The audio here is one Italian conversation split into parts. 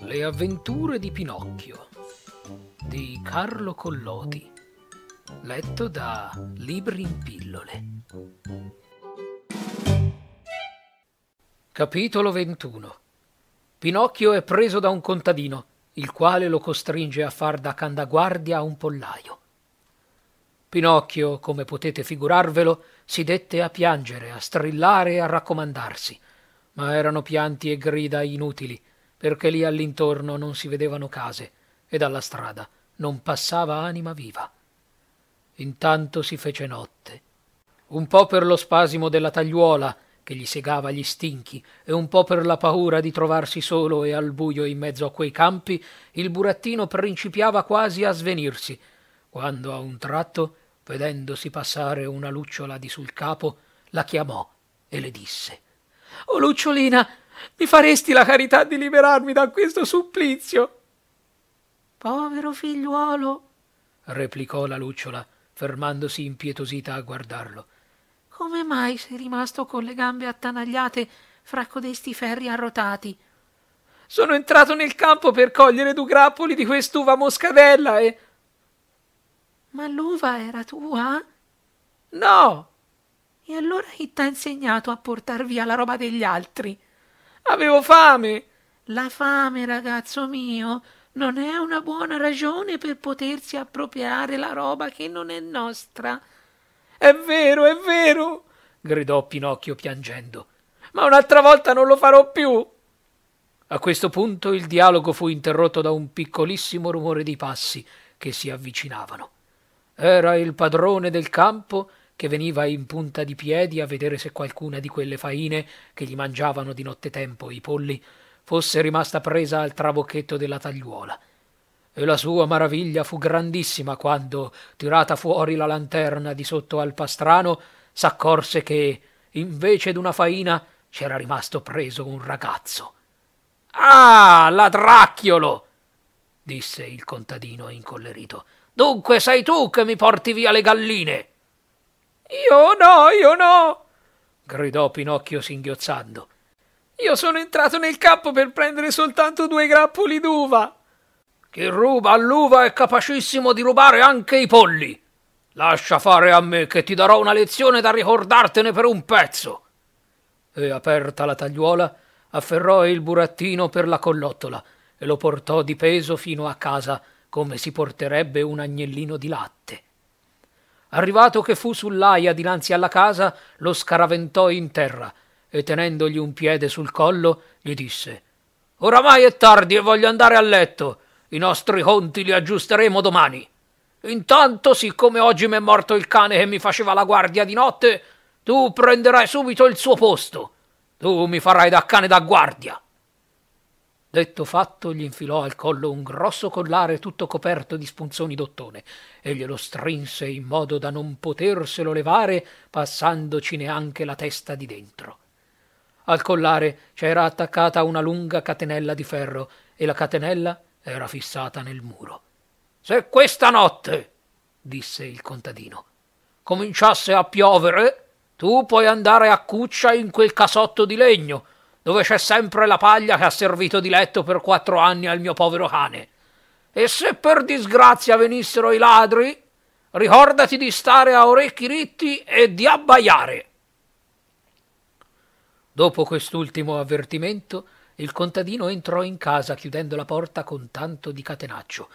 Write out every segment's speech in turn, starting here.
Le avventure di Pinocchio di Carlo Collodi, letto da Libri in pillole. Capitolo 21 Pinocchio è preso da un contadino il quale lo costringe a far da candaguardia a un pollaio. Pinocchio, come potete figurarvelo, si dette a piangere, a strillare e a raccomandarsi, ma erano pianti e grida inutili, perché lì all'intorno non si vedevano case e dalla strada non passava anima viva. Intanto si fece notte. Un po' per lo spasimo della tagliuola, che gli segava gli stinchi, e un po' per la paura di trovarsi solo e al buio in mezzo a quei campi, il burattino principiava quasi a svenirsi, quando a un tratto, vedendosi passare una lucciola di sul capo, la chiamò e le disse Oh lucciolina, mi faresti la carità di liberarmi da questo supplizio? Povero figliuolo, replicò la lucciola, fermandosi impietosita a guardarlo come mai sei rimasto con le gambe attanagliate fra codesti ferri arrotati? Sono entrato nel campo per cogliere due grappoli di quest'uva moscadella e. Ma l'uva era tua? No! E allora chi t'ha insegnato a portar via la roba degli altri? Avevo fame! La fame, ragazzo mio, non è una buona ragione per potersi appropriare la roba che non è nostra. È vero, è vero! gridò Pinocchio piangendo. Ma un'altra volta non lo farò più! A questo punto il dialogo fu interrotto da un piccolissimo rumore di passi che si avvicinavano. Era il padrone del campo che veniva in punta di piedi a vedere se qualcuna di quelle faine che gli mangiavano di nottetempo i polli fosse rimasta presa al trabocchetto della tagliuola e la sua maraviglia fu grandissima quando, tirata fuori la lanterna di sotto al pastrano, s'accorse che, invece d'una faina, c'era rimasto preso un ragazzo. Ah, ladracchiolo! disse il contadino incollerito. Dunque sei tu che mi porti via le galline? Io no, io no! gridò Pinocchio singhiozzando. Io sono entrato nel campo per prendere soltanto due grappoli d'uva. Chi ruba all'uva è capacissimo di rubare anche i polli. Lascia fare a me che ti darò una lezione da ricordartene per un pezzo. E aperta la tagliuola, afferrò il burattino per la collottola e lo portò di peso fino a casa come si porterebbe un agnellino di latte. Arrivato che fu sull'aia dinanzi alla casa, lo scaraventò in terra e tenendogli un piede sul collo gli disse Oramai è tardi e voglio andare a letto i nostri conti li aggiusteremo domani. Intanto, siccome oggi mi è morto il cane che mi faceva la guardia di notte, tu prenderai subito il suo posto. Tu mi farai da cane da guardia. Detto fatto, gli infilò al collo un grosso collare tutto coperto di spunzoni d'ottone e glielo strinse in modo da non poterselo levare, passandoci neanche la testa di dentro. Al collare c'era attaccata una lunga catenella di ferro e la catenella era fissata nel muro. Se questa notte, disse il contadino, cominciasse a piovere, tu puoi andare a cuccia in quel casotto di legno, dove c'è sempre la paglia che ha servito di letto per quattro anni al mio povero cane. E se per disgrazia venissero i ladri, ricordati di stare a orecchi ritti e di abbaiare. Dopo quest'ultimo avvertimento, il contadino entrò in casa chiudendo la porta con tanto di catenaccio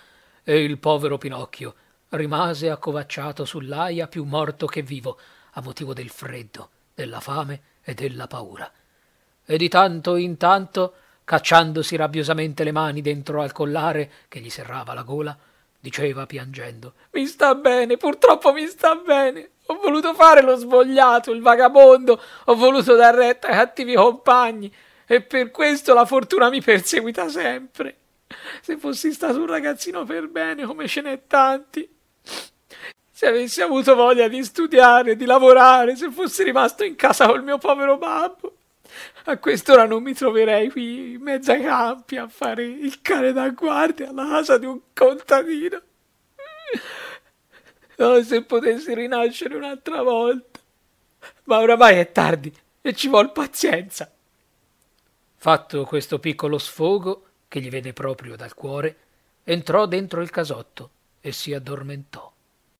e il povero Pinocchio rimase accovacciato sull'aia più morto che vivo a motivo del freddo, della fame e della paura. E di tanto in tanto, cacciandosi rabbiosamente le mani dentro al collare che gli serrava la gola, diceva piangendo Mi sta bene, purtroppo mi sta bene. Ho voluto fare lo svogliato, il vagabondo, ho voluto dar retta ai cattivi compagni e per questo la fortuna mi perseguita sempre. Se fossi stato un ragazzino per bene come ce n'è tanti, se avessi avuto voglia di studiare, di lavorare, se fossi rimasto in casa col mio povero babbo, a quest'ora non mi troverei qui in mezzo ai campi a fare il cane da guardia alla casa di un contadino. Oh, se potessi rinascere un'altra volta. Ma oramai è tardi e ci vuol pazienza. Fatto questo piccolo sfogo, che gli venne proprio dal cuore, entrò dentro il casotto e si addormentò.